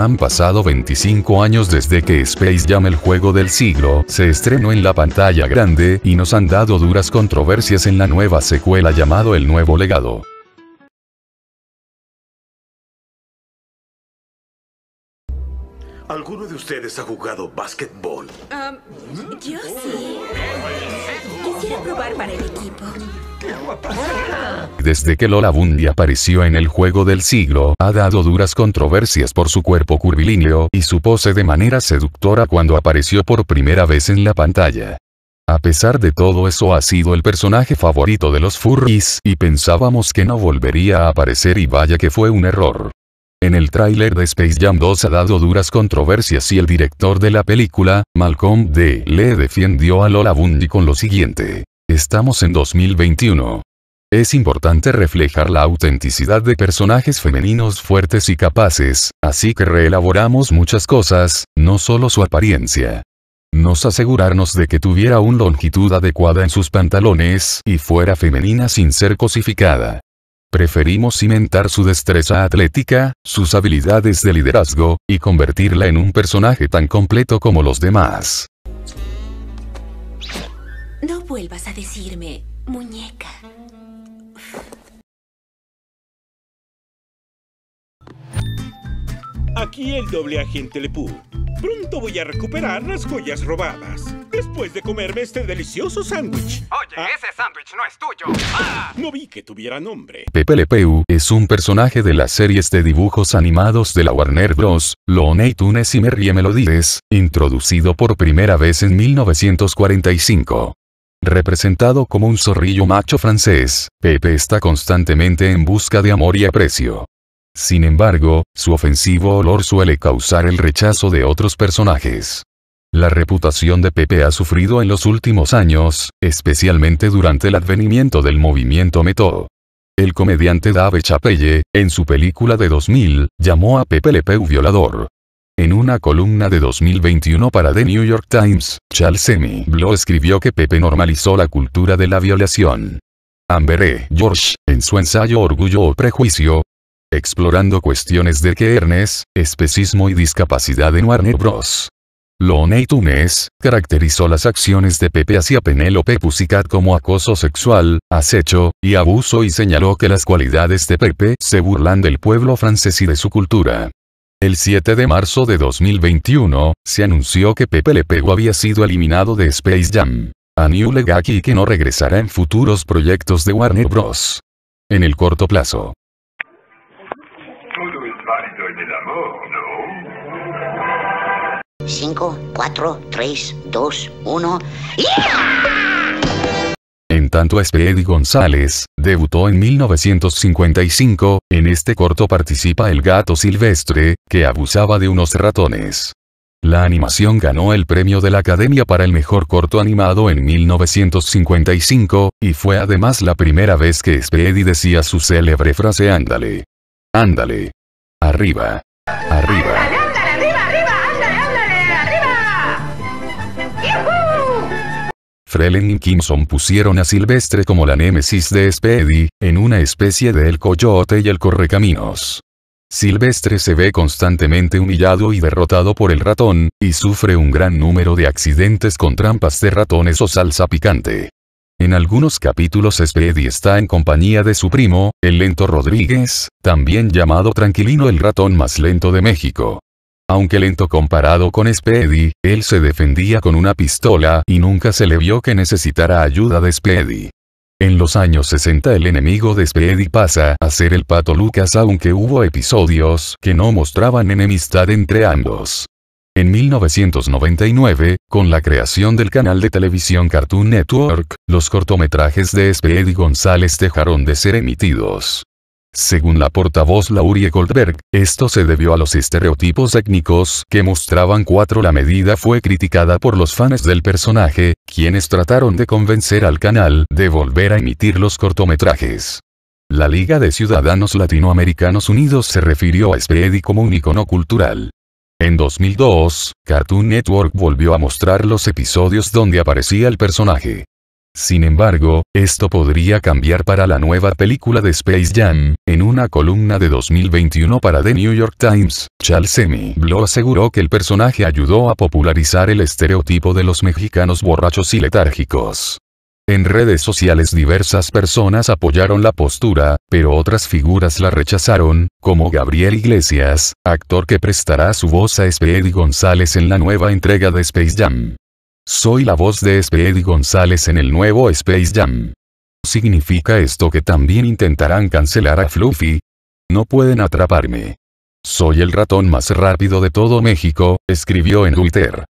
Han pasado 25 años desde que Space Jam el juego del siglo se estrenó en la pantalla grande y nos han dado duras controversias en la nueva secuela llamado El Nuevo Legado. ¿Alguno de ustedes ha jugado um, sí para el equipo. Desde que Lola Bundy apareció en el juego del siglo, ha dado duras controversias por su cuerpo curvilíneo y su pose de manera seductora cuando apareció por primera vez en la pantalla. A pesar de todo eso ha sido el personaje favorito de los furries y pensábamos que no volvería a aparecer y vaya que fue un error en el tráiler de Space Jam 2 ha dado duras controversias y el director de la película, Malcolm D. le defendió a Lola Bundy con lo siguiente. Estamos en 2021. Es importante reflejar la autenticidad de personajes femeninos fuertes y capaces, así que reelaboramos muchas cosas, no solo su apariencia. Nos asegurarnos de que tuviera una longitud adecuada en sus pantalones y fuera femenina sin ser cosificada. Preferimos cimentar su destreza atlética, sus habilidades de liderazgo, y convertirla en un personaje tan completo como los demás. No vuelvas a decirme, muñeca. Aquí el doble agente Lepú. Pronto voy a recuperar las joyas robadas. Después de comerme este delicioso sándwich. Oye, ah. ese sándwich no es tuyo. Ah. No vi que tuviera nombre. Pepe Lepeu es un personaje de las series de dibujos animados de la Warner Bros. Looney Tunes y Merry Melodies, introducido por primera vez en 1945. Representado como un zorrillo macho francés, Pepe está constantemente en busca de amor y aprecio. Sin embargo, su ofensivo olor suele causar el rechazo de otros personajes. La reputación de Pepe ha sufrido en los últimos años, especialmente durante el advenimiento del movimiento Meto. El comediante Dave Chapelle, en su película de 2000, llamó a Pepe Le violador. En una columna de 2021 para The New York Times, Charles Semi Blow escribió que Pepe normalizó la cultura de la violación. Amberé e. George, en su ensayo Orgullo o Prejuicio, explorando cuestiones de queernes, especismo y discapacidad en Warner Bros. Looney Tunes caracterizó las acciones de Pepe hacia Penélope Pusicat como acoso sexual, acecho y abuso y señaló que las cualidades de Pepe se burlan del pueblo francés y de su cultura. El 7 de marzo de 2021, se anunció que Pepe Le Pego había sido eliminado de Space Jam. A New Legaki que no regresará en futuros proyectos de Warner Bros. En el corto plazo. 5, 4, 3, 2, 1. En tanto Speedy González, debutó en 1955, en este corto participa el gato silvestre, que abusaba de unos ratones. La animación ganó el premio de la Academia para el mejor corto animado en 1955, y fue además la primera vez que Speedy decía su célebre frase Ándale. Ándale. Arriba. Arriba. Frelen y Kimson pusieron a Silvestre como la némesis de Speedy, en una especie de El Coyote y el Correcaminos. Silvestre se ve constantemente humillado y derrotado por el ratón, y sufre un gran número de accidentes con trampas de ratones o salsa picante. En algunos capítulos Speedy está en compañía de su primo, el lento Rodríguez, también llamado Tranquilino el ratón más lento de México. Aunque lento comparado con Speedy, él se defendía con una pistola y nunca se le vio que necesitara ayuda de Speedy. En los años 60 el enemigo de Speedy pasa a ser el Pato Lucas aunque hubo episodios que no mostraban enemistad entre ambos. En 1999, con la creación del canal de televisión Cartoon Network, los cortometrajes de Speedy González dejaron de ser emitidos. Según la portavoz Laurie Goldberg, esto se debió a los estereotipos étnicos que mostraban cuatro. La medida fue criticada por los fans del personaje, quienes trataron de convencer al canal de volver a emitir los cortometrajes. La Liga de Ciudadanos Latinoamericanos Unidos se refirió a Spready como un icono cultural. En 2002, Cartoon Network volvió a mostrar los episodios donde aparecía el personaje. Sin embargo, esto podría cambiar para la nueva película de Space Jam. En una columna de 2021 para The New York Times, Charles M. aseguró que el personaje ayudó a popularizar el estereotipo de los mexicanos borrachos y letárgicos. En redes sociales diversas personas apoyaron la postura, pero otras figuras la rechazaron, como Gabriel Iglesias, actor que prestará su voz a Speedy González en la nueva entrega de Space Jam. Soy la voz de Speedy González en el nuevo Space Jam. ¿Significa esto que también intentarán cancelar a Fluffy? No pueden atraparme. Soy el ratón más rápido de todo México, escribió en Twitter.